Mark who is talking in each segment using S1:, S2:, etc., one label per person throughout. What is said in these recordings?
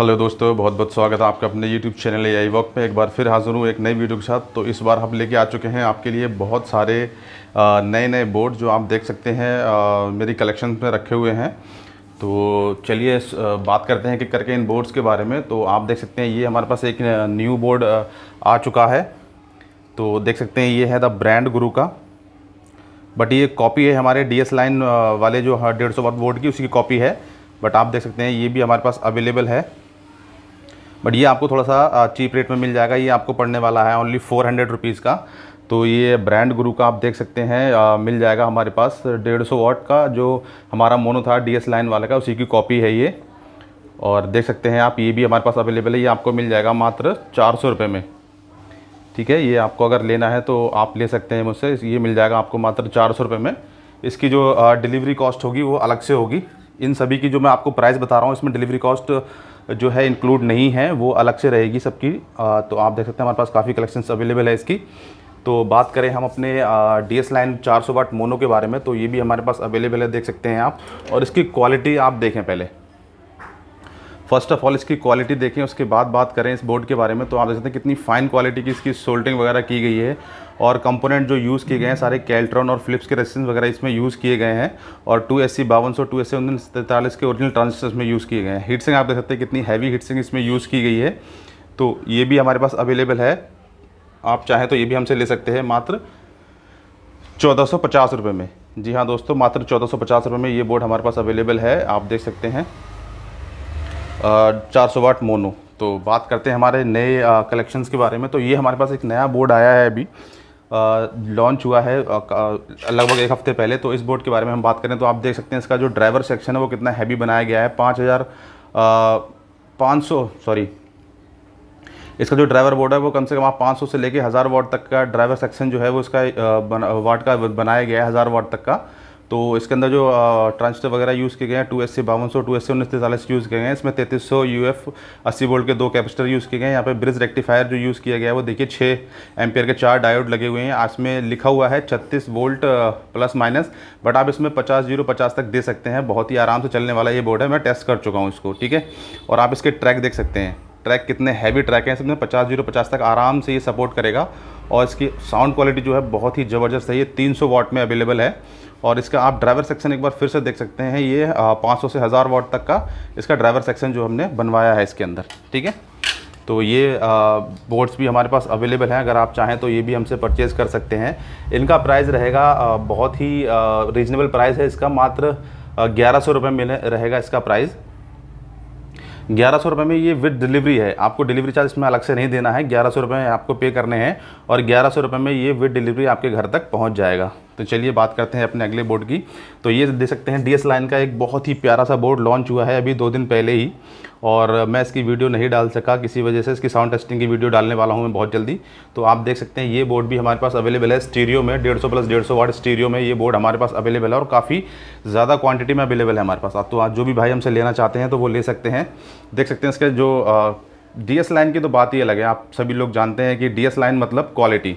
S1: hello दोस्तों बहुत बहुत स्वागत है आपका अपने यूट्यूब चैनल ए आई वक्त में एक बार फिर हाजिर हूँ एक नई वीडियो के साथ तो इस बार हम लेके आ चुके हैं आपके लिए बहुत सारे नए नए बोर्ड जो आप देख सकते हैं मेरी कलेक्शन में रखे हुए हैं तो चलिए बात करते हैं कि करके इन बोर्ड्स के बारे में तो आप देख सकते हैं ये हमारे पास एक न्यू बोर्ड आ चुका है तो देख सकते हैं ये है द ब्रांड गुरु का बट ये कॉपी है हमारे डी लाइन वाले जो हाँ, डेढ़ सौ बोर्ड की उसी की कॉपी है बट आप देख सकते हैं ये भी हमारे पास अवेलेबल है बट ये आपको थोड़ा सा चीप रेट में मिल जाएगा ये आपको पड़ने वाला है ओनली फोर हंड्रेड रुपीज़ का तो ये ब्रांड गुरु का आप देख सकते हैं आ, मिल जाएगा हमारे पास डेढ़ सौ वाट का जो हमारा मोनो था डी एस लाइन वाले का उसी की कॉपी है ये और देख सकते हैं आप ये भी हमारे पास अवेलेबल है ये आपको मिल जाएगा मात्र चार सौ रुपये में ठीक है ये आपको अगर लेना है तो आप ले सकते हैं मुझसे ये मिल जाएगा आपको मात्र चार सौ रुपये में इसकी जो डिलीवरी कॉस्ट होगी वो अलग से होगी इन सभी की जो मैं आपको प्राइस बता रहा हूँ इसमें डिलीवरी कॉस्ट जो है इंक्लूड नहीं है वो अलग से रहेगी सबकी तो आप देख सकते हैं हमारे पास काफ़ी कलेक्शंस अवेलेबल है इसकी तो बात करें हम अपने डी एस लाइन चार सौ वाट मोनो के बारे में तो ये भी हमारे पास अवेलेबल है देख सकते हैं आप और इसकी क्वालिटी आप देखें पहले फर्स्ट ऑफ ऑल इसकी क्वालिटी देखें उसके बाद बात करें इस बोर्ड के बारे में तो आप देख सकते हैं कितनी फ़ाइन क्वालिटी की इसकी सोल्टिंग वगैरह की गई है और कंपोनेंट जो यूज़ किए गए हैं सारे कैल्ट्रॉन और फ्लिप्स के रेसिस्टेंस वगैरह इसमें यूज़ किए गए हैं और टू एस सी बावन सौ टू एस सी उन्नीस तैंतालीस के ओरिजिनल ट्रांसिस्टर्स में यूज़ किए गए हैं हीट सिंग आप देख सकते हैं कितनी हैवी हीट सिंग इसमें यूज़ की गई है तो ये भी हमारे पास अवेलेबल है आप चाहें तो ये भी हमसे ले सकते हैं मात्र चौदह सौ पचास रुपये में जी हाँ दोस्तों मात्र चौदह सौ पचास रुपये में ये बोर्ड हमारे पास अवेलेबल है आप देख सकते हैं चार सौ वाट मोनो तो बात करते हैं हमारे नए कलेक्शंस के बारे में तो ये हमारे पास एक नया बोर्ड आया है अभी लॉन्च हुआ है लगभग एक हफ्ते पहले तो इस बोर्ड के बारे में हम बात करें तो आप देख सकते हैं इसका जो ड्राइवर सेक्शन है वो कितना हैवी बनाया गया है पाँच हज़ार पाँच सौ सॉरी इसका जो ड्राइवर बोर्ड है वो कम से कम आप 500 से लेके हज़ार वाट तक का ड्राइवर सेक्शन जो है वो इसका वाट का बनाया गया है हज़ार वाट तक का तो इसके अंदर जो ट्रांजिस्टर वगैरह यूज़ किए गए हैं टू एस सी बावन सौ टू एस सी उन्नीस तैंतालीस यूज़ किए गए हैं इसमें तैंतीस सौ यू एफ अस्सी वोल्ट के दो कैपेसिटर यूज़ किए गए हैं यहाँ पे ब्रिज रेक्टिफायर जो यूज़ किया गया है वो देखिए छः एमपियर के चार डायोड लगे हुए हैं आज में लिखा हुआ है छत्तीस वोल्ट प्लस माइनस बट आप इसमें पचास जीरो पचास तक दे सकते हैं बहुत ही आराम से चलने वाला ये बोर्ड है मैं टेस्ट कर चुका हूँ इसको ठीक है और आप इसके ट्रैक देख सकते हैं ट्रैक कितने हैवी ट्रैक हैं इसमें पचास जीरो पचास तक आराम से ये सपोर्ट करेगा और इसकी साउंड क्वालिटी जो है बहुत ही ज़बरदस्त है ये सौ वाट में अवेलेबल है और इसका आप ड्राइवर सेक्शन एक बार फिर से देख सकते हैं ये 500 से हज़ार वाट तक का इसका ड्राइवर सेक्शन जो हमने बनवाया है इसके अंदर ठीक है तो ये बोर्ड्स भी हमारे पास अवेलेबल हैं अगर आप चाहें तो ये भी हमसे परचेज़ कर सकते हैं इनका प्राइस रहेगा बहुत ही रीजनेबल प्राइस है इसका मात्र ग्यारह सौ रुपये में रहेगा इसका प्राइस ग्यारह सौ रुपये में ये विद डिलीवरी है आपको डिलीवरी चार्ज इसमें अलग से नहीं देना है ग्यारह सौ रुपये आपको पे करने हैं और ग्यारह सौ रुपये में ये विद डिलीवरी आपके घर तक पहुंच जाएगा तो चलिए बात करते हैं अपने अगले बोर्ड की तो ये देख सकते हैं डी एस लाइन का एक बहुत ही प्यारा सा बोर्ड लॉन्च हुआ है अभी दो दिन पहले ही और मैं इसकी वीडियो नहीं डाल सका किसी वजह से इसकी साउंड टेस्टिंग की वीडियो डालने वाला हूँ मैं बहुत जल्दी तो आप देख सकते हैं ये बोर्ड भी हमारे पास अवेलेबल है स्टीरियो में 150 प्लस 150 वाट स्टीरियो में ये बोर्ड हमारे पास अवेलेबल है और काफ़ी ज़्यादा क्वांटिटी में अवेलेबल है हमारे पास आप तो आज जो भी भाई हमसे लेना चाहते हैं तो वो ले सकते हैं देख सकते हैं इसके जो डी एस लाइन की तो बात ही अलग है आप सभी लोग जानते हैं कि डी एस लाइन मतलब क्वालिटी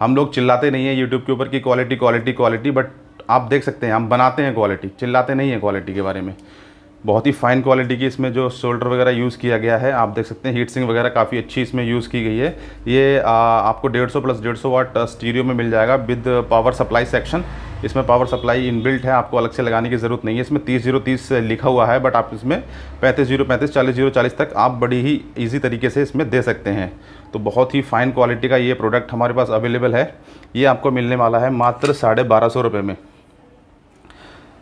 S1: हम लोग चिल्लाते नहीं हैं यूट्यूब के ऊपर कि क्वालिटी क्वालिटी क्वालिटी बट आप देख सकते हैं हम बनाते हैं क्वालिटी चिल्लाते नहीं हैं क्वालिटी के बारे में बहुत ही फाइन क्वालिटी की इसमें जो शोल्डर वगैरह यूज़ किया गया है आप देख सकते हैं हीट सिंग वगैरह काफ़ी अच्छी इसमें यूज़ की गई है ये आ, आपको 150 प्लस 150 वाट स्टीरियो में मिल जाएगा विद पावर सप्लाई सेक्शन इसमें पावर सप्लाई इनबिल्ट है आपको अलग से लगाने की ज़रूरत नहीं है इसमें तीस जीरो तीस लिखा हुआ है बट आप इसमें पैंतीस जीरो पैंतीस चालीस जीरो चालीस तक आप बड़ी ही ईजी तरीके से इसमें दे सकते हैं तो बहुत ही फ़ाइन क्वालिटी का ये प्रोडक्ट हमारे पास अवेलेबल है ये आपको मिलने वाला है मात्र साढ़े बारह सौ रुपये में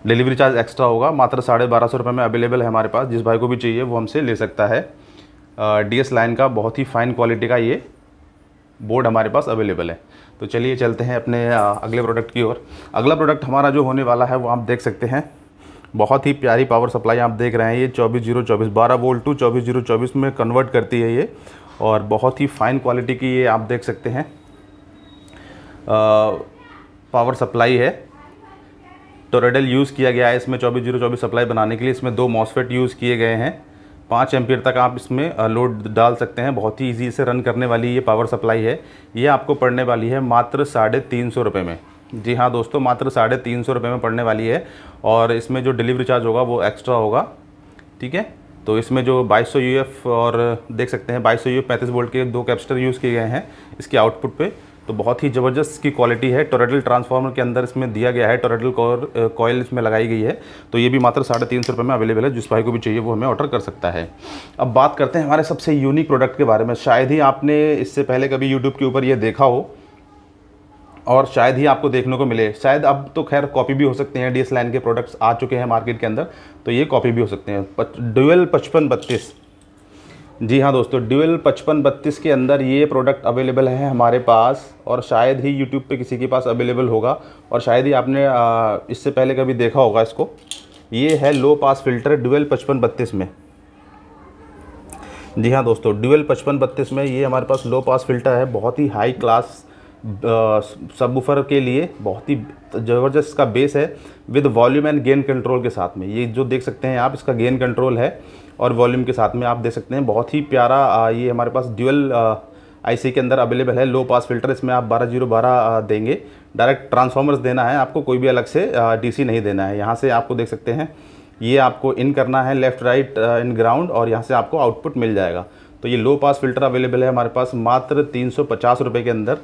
S1: डिलीवरी चार्ज एक्स्ट्रा होगा मात्र साढ़े बारह सौ रुपये में अवेलेबल है हमारे पास जिस भाई को भी चाहिए वो हमसे ले सकता है डी एस लाइन का बहुत ही फ़ाइन क्वालिटी का ये बोर्ड हमारे पास अवेलेबल है तो चलिए चलते हैं अपने अगले प्रोडक्ट की ओर अगला प्रोडक्ट हमारा जो होने वाला है वो आप देख सकते हैं बहुत ही प्यारी पावर सप्लाई आप देख रहे हैं ये चौबीस जीरो चौबीस बारह वोल्ट टू चौबीस जीरो चौबीस में कन्वर्ट करती है ये और बहुत ही फाइन क्वालिटी की ये आप देख सकते हैं आ, पावर सप्लाई है टोरेडल यूज़ किया गया है इसमें चौबीस जीरो चौबीस सप्लाई बनाने के लिए इसमें दो मॉसफेट यूज़ किए गए हैं पाँच एम्पियर तक आप इसमें लोड डाल सकते हैं बहुत ही ईजी से रन करने वाली ये पावर सप्लाई है ये आपको पड़ने वाली है मात्र साढ़े तीन सौ रुपये में जी हाँ दोस्तों मात्र साढ़े तीन सौ रुपये में पड़ने वाली है और इसमें जो डिलीवरी चार्ज होगा वो एक्स्ट्रा होगा ठीक है तो इसमें जो 2200 सौ और देख सकते हैं 2200 सौ 35 वोल्ट के दो कैपेसिटर यूज़ किए गए हैं इसके आउटपुट पे तो बहुत ही ज़बरदस्त की क्वालिटी है टोरेडल ट्रांसफार्मर के अंदर इसमें दिया गया है टोरेडल कॉयल इसमें लगाई गई है तो ये भी मात्र साढ़े तीन सौ रुपये में अवेलेबल है जिस भाई को भी चाहिए वो हमें ऑर्डर कर सकता है अब बात करते हैं हमारे सबसे यूनिक प्रोडक्ट के बारे में शायद ही आपने इससे पहले कभी यूट्यूब के ऊपर ये देखा हो और शायद ही आपको देखने को मिले शायद अब तो खैर कॉपी भी हो सकते हैं डी के प्रोडक्ट्स आ चुके हैं मार्केट के अंदर तो ये कॉपी भी हो सकते हैं डुअल पचपन बत्तीस जी हाँ दोस्तों ड्यूल पचपन बत्तीस के अंदर ये प्रोडक्ट अवेलेबल है हमारे पास और शायद ही यूट्यूब पे किसी के पास अवेलेबल होगा और शायद ही आपने इससे पहले कभी देखा होगा इसको ये है लो पास फिल्टर ड्यूल पचपन बत्तीस में जी हाँ दोस्तों ड्यूल पचपन बत्तीस में ये हमारे पास लो पास फिल्टर है बहुत ही हाई क्लास सब के लिए बहुत ही ज़बरदस्त इसका बेस है with volume and gain control के साथ में ये जो देख सकते हैं आप इसका गेन कंट्रोल है और वॉल्यूम के साथ में आप दे सकते हैं बहुत ही प्यारा ये हमारे पास ड्यूअल आईसी के अंदर अवेलेबल है लो पास फिल्टर इसमें आप बारह जीरो बारह देंगे डायरेक्ट ट्रांसफार्मर्स देना है आपको कोई भी अलग से डीसी नहीं देना है यहाँ से आपको देख सकते हैं ये आपको इन करना है लेफ़्ट राइट इन ग्राउंड और यहाँ से आपको आउटपुट मिल जाएगा तो ये लो पास फिल्टर अवेलेबल है हमारे पास मात्र तीन सौ के अंदर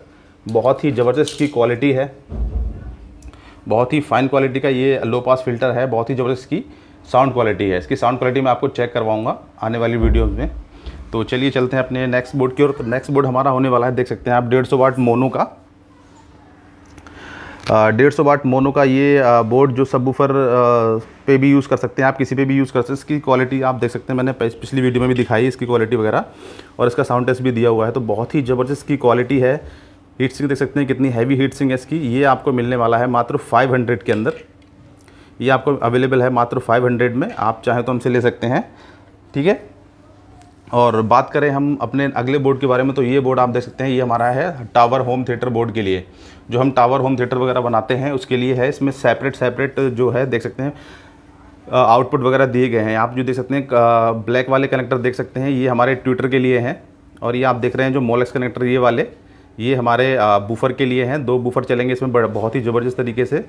S1: बहुत ही ज़बरदस्त की क्वालिटी है बहुत ही फ़ाइन क्वालिटी का ये लो पास फिल्टर है बहुत ही ज़बरदस्त की साउंड क्वालिटी है इसकी साउंड क्वालिटी मैं आपको चेक करवाऊँगा आने वाली वीडियोज़ में तो चलिए चलते हैं अपने नेक्स्ट बोर्ड की ओर तो नेक्स्ट बोर्ड हमारा होने वाला है देख सकते हैं आप डेढ़ सौ वाट मोनो का डेढ़ सौ वाट मोनो का ये बोर्ड जो सब पे भी यूज़ कर सकते हैं आप किसी पे भी यूज़ कर सकते हैं इसकी क्वालिटी आप देख सकते हैं मैंने पिछली वीडियो में भी दिखाई इसकी क्वालिटी वगैरह और इसका साउंड टेस्ट भी दिया हुआ है तो बहुत ही ज़बरदस्त की क्वालिटी है हीट सिंग देख सकते हैं कितनी हैवी हीट सिंग है इसकी ये आपको मिलने वाला है मात्र फाइव के अंदर ये आपको अवेलेबल है मात्र 500 में आप चाहें तो हमसे ले सकते हैं ठीक है और बात करें हम अपने अगले बोर्ड के बारे में तो ये बोर्ड आप देख सकते हैं ये हमारा है टावर होम थिएटर बोर्ड के लिए जो हम टावर होम थिएटर वगैरह बनाते हैं उसके लिए है इसमें सेपरेट सेपरेट जो है देख सकते हैं आउटपुट वगैरह दिए गए हैं आप जो देख सकते हैं ब्लैक वाले कनेक्टर देख सकते हैं ये हमारे ट्विटर के लिए हैं और ये आप देख रहे हैं जो मोलेक्स कनेक्टर ये वाले ये हमारे बूफर के लिए हैं दो बूफर चलेंगे इसमें बहुत ही ज़बरदस्त तरीके से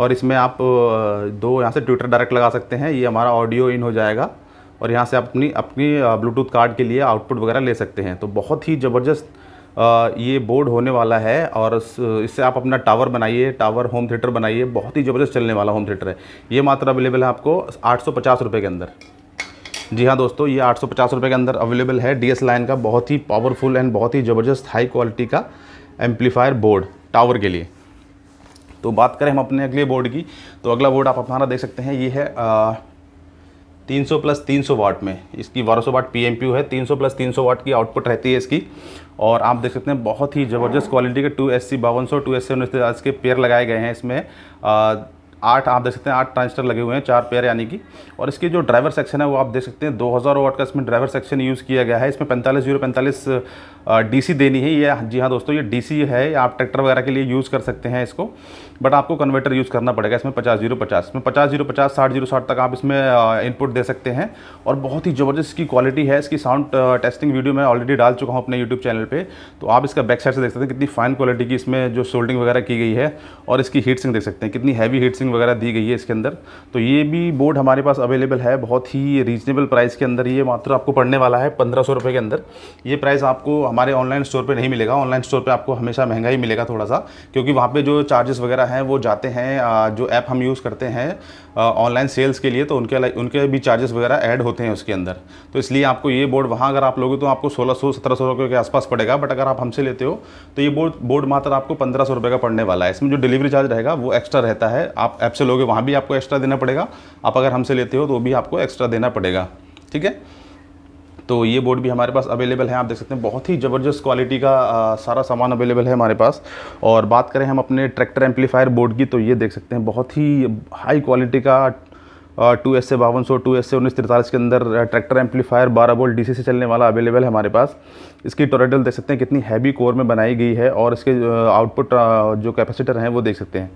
S1: और इसमें आप दो यहाँ से ट्विटर डायरेक्ट लगा सकते हैं ये हमारा ऑडियो इन हो जाएगा और यहाँ से आप अपनी अपनी ब्लूटूथ कार्ड के लिए आउटपुट वगैरह ले सकते हैं तो बहुत ही ज़बरदस्त ये बोर्ड होने वाला है और इससे आप अपना टावर बनाइए टावर होम थिएटर बनाइए बहुत ही ज़बरदस्त चलने वाला होम थिएटर है ये मात्र अवेलेबल है आपको आठ रुपए के अंदर जी हाँ दोस्तों ये आठ रुपए के अंदर अवेलेबल है डी लाइन का बहुत ही पावरफुल एंड बहुत ही ज़बरदस्त हाई क्वालिटी का एम्पलीफायर बोर्ड टावर के लिए तो बात करें हम अपने अगले बोर्ड की तो अगला बोर्ड आप अपना देख सकते हैं ये है आ, 300 प्लस 300 वाट में इसकी बारह सौ वाट पी है 300 प्लस 300 वाट की आउटपुट रहती है इसकी और आप देख सकते हैं बहुत ही ज़बरदस्त क्वालिटी के टू एस सी बावन सौ टू एस सी के पेयर लगाए गए हैं इसमें आ, आठ आप देख सकते हैं आठ ट्रांजिस्टर लगे हुए हैं चार पेयर यानी कि और इसके जो ड्राइवर सेक्शन है वो आप देख सकते हैं 2000 वाट का इसमें ड्राइवर सेक्शन यूज़ किया गया है इसमें पैंतालीस जीरो पैंतालीस डीसी देनी है ये जी हाँ दोस्तों ये डीसी है आप ट्रैक्टर वगैरह के लिए यूज़ कर सकते हैं इसको बट आपको कन्वर्टर यूज़ करना पड़ेगा इसमें पचास जीरो पचास में पचास जीरो पचास साठ जीरो साठ तक आप इसमें इनपुट दे सकते हैं और बहुत ही ज़बरदस्त इसकी क्वालिटी है इसकी साउंड टेस्टिंग वीडियो मैं ऑलरेडी डाल चुका हूँ अपने यूट्यूब चैनल पर तो आप इसका बैक साइड से देख सकते हैं कितनी फाइन क्वालिटी की इसमें जो सोल्डिंग वगैरह की गई है और इसकी हीट सिंग देख सकते हैं कितनी हैवी हीट सिंग फिनिशिंग वगैरह दी गई है इसके अंदर तो ये भी बोर्ड हमारे पास अवेलेबल है बहुत ही रीजनेबल प्राइस के अंदर ये मात्र आपको पड़ने वाला है पंद्रह सौ के अंदर ये प्राइस आपको हमारे ऑनलाइन स्टोर पर नहीं मिलेगा ऑनलाइन स्टोर पर आपको हमेशा महंगा ही मिलेगा थोड़ा सा क्योंकि वहाँ पर जो चार्जेस वगैरह हैं वो जाते हैं जो ऐप हम यूज़ करते हैं ऑनलाइन सेल्स के लिए तो उनके उनके भी चार्जेस वगैरह ऐड होते हैं उसके अंदर तो इसलिए आपको ये बोर्ड वहाँ अगर आप लोगे तो आपको सोलह सौ सत्रह सौ रुपये के आसपास पड़ेगा बट अगर आप हमसे लेते हो तो ये बोर्ड बोर्ड मात्र आपको पंद्रह सौ रुपये का पड़ने वाला है इसमें जो डिलीवरी चार्ज रहेगा वो एक्स्ट्रा रहता है आप ऐप से लोगे वहाँ भी आपको एक्स्ट्रा देना पड़ेगा आप अगर हमसे लेते हो तो भी आपको एक्स्ट्रा देना पड़ेगा ठीक है तो ये बोर्ड भी हमारे पास अवेलेबल है आप देख सकते हैं बहुत ही ज़बरदस्त क्वालिटी का आ, सारा सामान अवेलेबल है हमारे पास और बात करें हम अपने ट्रैक्टर एम्पलीफायर बोर्ड की तो ये देख सकते हैं बहुत ही हाई क्वालिटी का टू एस से बावन सौ टू एस से उन्नीस तिरतालीस के अंदर ट्रैक्टर एम्पलीफायर बारह बोल्ट डीसी से चलने वाला अवेलेबल है हमारे पास इसकी टोरेटल देख सकते हैं कितनी हैवी कोर में बनाई गई है और इसके आउटपुट जो कैपेसिटर हैं वो देख सकते हैं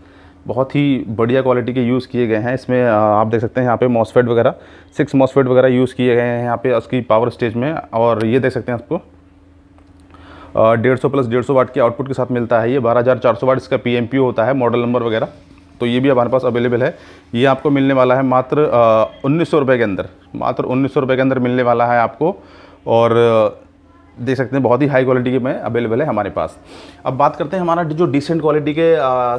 S1: बहुत ही बढ़िया क्वालिटी के यूज़ किए गए हैं इसमें आप देख सकते हैं यहाँ पे मॉसफेट वगैरह सिक्स मॉसफेट वगैरह यूज़ किए गए हैं यहाँ पे उसकी पावर स्टेज में और ये देख सकते हैं आपको डेढ़ सौ प्लस डेढ़ सौ वाट के आउटपुट के साथ मिलता है ये बारह हज़ार चार सौ वाट इसका पी एम पी होता है मॉडल नंबर वगैरह तो ये भी हमारे पास अवेलेबल है ये आपको मिलने वाला है मात्र उन्नीस सौ के अंदर मात्र उन्नीस सौ के अंदर मिलने वाला है आपको और देख सकते हैं बहुत ही हाई क्वालिटी के में अवेलेबल है हमारे पास अब बात करते हैं हमारा जो डिसेंट क्वालिटी के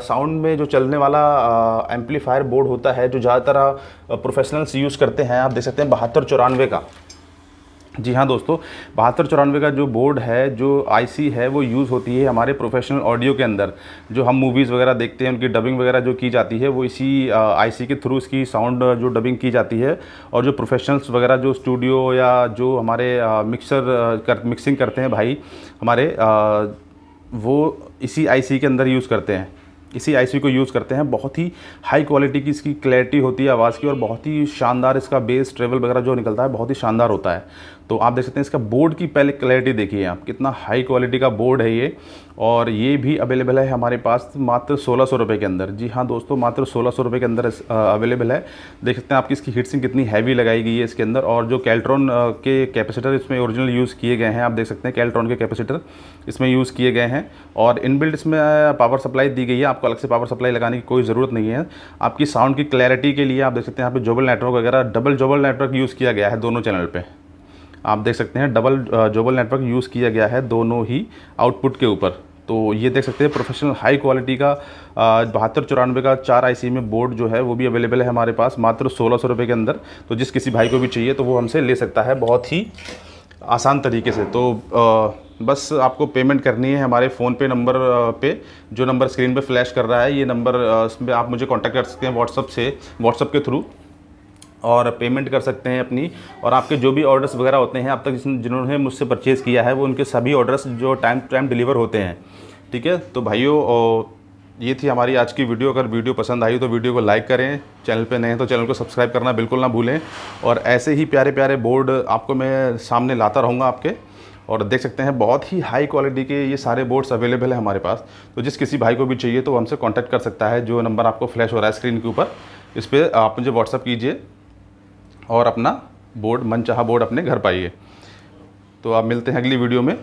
S1: साउंड में जो चलने वाला एम्पलीफायर बोर्ड होता है जो ज़्यादातर प्रोफेशनल्स यूज़ करते हैं आप देख सकते हैं बहत्तर चौरानवे का जी हाँ दोस्तों बहत्तर चौरानवे का जो बोर्ड है जो आईसी है वो यूज़ होती है हमारे प्रोफेशनल ऑडियो के अंदर जो हम मूवीज़ वगैरह देखते हैं उनकी डबिंग वगैरह जो की जाती है वो इसी आईसी के थ्रू इसकी साउंड जो डबिंग की जाती है और जो प्रोफेशनल्स वगैरह जो स्टूडियो या जो हमारे मिक्सर कर, मिक्सिंग करते हैं भाई हमारे आ, वो इसी आई के अंदर यूज़ करते हैं इसी आईसी को यूज़ करते हैं बहुत ही हाई क्वालिटी की इसकी क्लैरिटी होती है आवाज़ की और बहुत ही शानदार इसका बेस ट्रेवल वगैरह जो निकलता है बहुत ही शानदार होता है तो आप देख सकते हैं इसका बोर्ड की पहले क्लैरिटी देखिए आप कितना हाई क्वालिटी का बोर्ड है ये और ये भी अवेलेबल है हमारे पास मात्र सोलह सौ रुपये के अंदर जी हाँ दोस्तों मात्र सोलह सौ रुपये के अंदर अवेलेबल है देख सकते हैं आपकी इसकी हीट सिंह कितनी हैवी लगाई गई है इसके अंदर और जो कैल्ट्रॉन के कैपेसिटर इसमें ओरिजिनल यूज़ किए गए हैं आप देख सकते हैं कैल्ट्रॉन के कैपेसिटर इसमें यूज़ किए गए हैं और इनबिल्ट इसमें पावर सप्लाई दी गई है आपको अलग से पावर सप्लाई लगाने की कोई ज़रूरत नहीं है आपकी साउंड की क्लैरिटी के लिए आप देख सकते हैं यहाँ पर जोबल नेटवर्क वगैरह डबल जोबल नेटवर्क यूज़ किया गया है दोनों चैनल पर आप देख सकते हैं डबल जोबल नेटवर्क यूज़ किया गया है दोनों ही आउटपुट के ऊपर तो ये देख सकते हैं प्रोफेशनल हाई क्वालिटी का uh, बहत्तर चौरानवे का चार आईसी में बोर्ड जो है वो भी अवेलेबल है हमारे पास मात्र सोलह सौ रुपये के अंदर तो जिस किसी भाई को भी चाहिए तो वो हमसे ले सकता है बहुत ही आसान तरीके से तो आ, uh, बस आपको पेमेंट करनी है हमारे फ़ोन पे नंबर uh, पे जो नंबर स्क्रीन पे फ्लैश कर रहा है ये नंबर आप मुझे कांटेक्ट कर सकते हैं व्हाट्सअप से व्हाट्सअप के थ्रू और पेमेंट कर सकते हैं अपनी और आपके जो भी ऑर्डर्स वगैरह होते हैं अब तक जिन्होंने मुझसे परचेज़ किया है वो उनके सभी ऑर्डर्स जो टाइम टू टाइम डिलीवर होते हैं ठीक है तो भाइयों ये थी हमारी आज की वीडियो अगर वीडियो पसंद आई तो वीडियो को लाइक करें चैनल पे नए हैं तो चैनल को सब्सक्राइब करना बिल्कुल ना भूलें और ऐसे ही प्यारे प्यारे बोर्ड आपको मैं सामने लाता रहूँगा आपके और देख सकते हैं बहुत ही हाई क्वालिटी के ये सारे बोर्ड्स अवेलेबल हैं हमारे पास तो जिस किसी भाई को भी चाहिए तो हमसे कॉन्टैक्ट कर सकता है जो नंबर आपको फ्लैश हो रहा है स्क्रीन के ऊपर इस पर आप मुझे व्हाट्सअप कीजिए और अपना बोर्ड मनचाहा बोर्ड अपने घर पाइए तो आप मिलते हैं अगली वीडियो में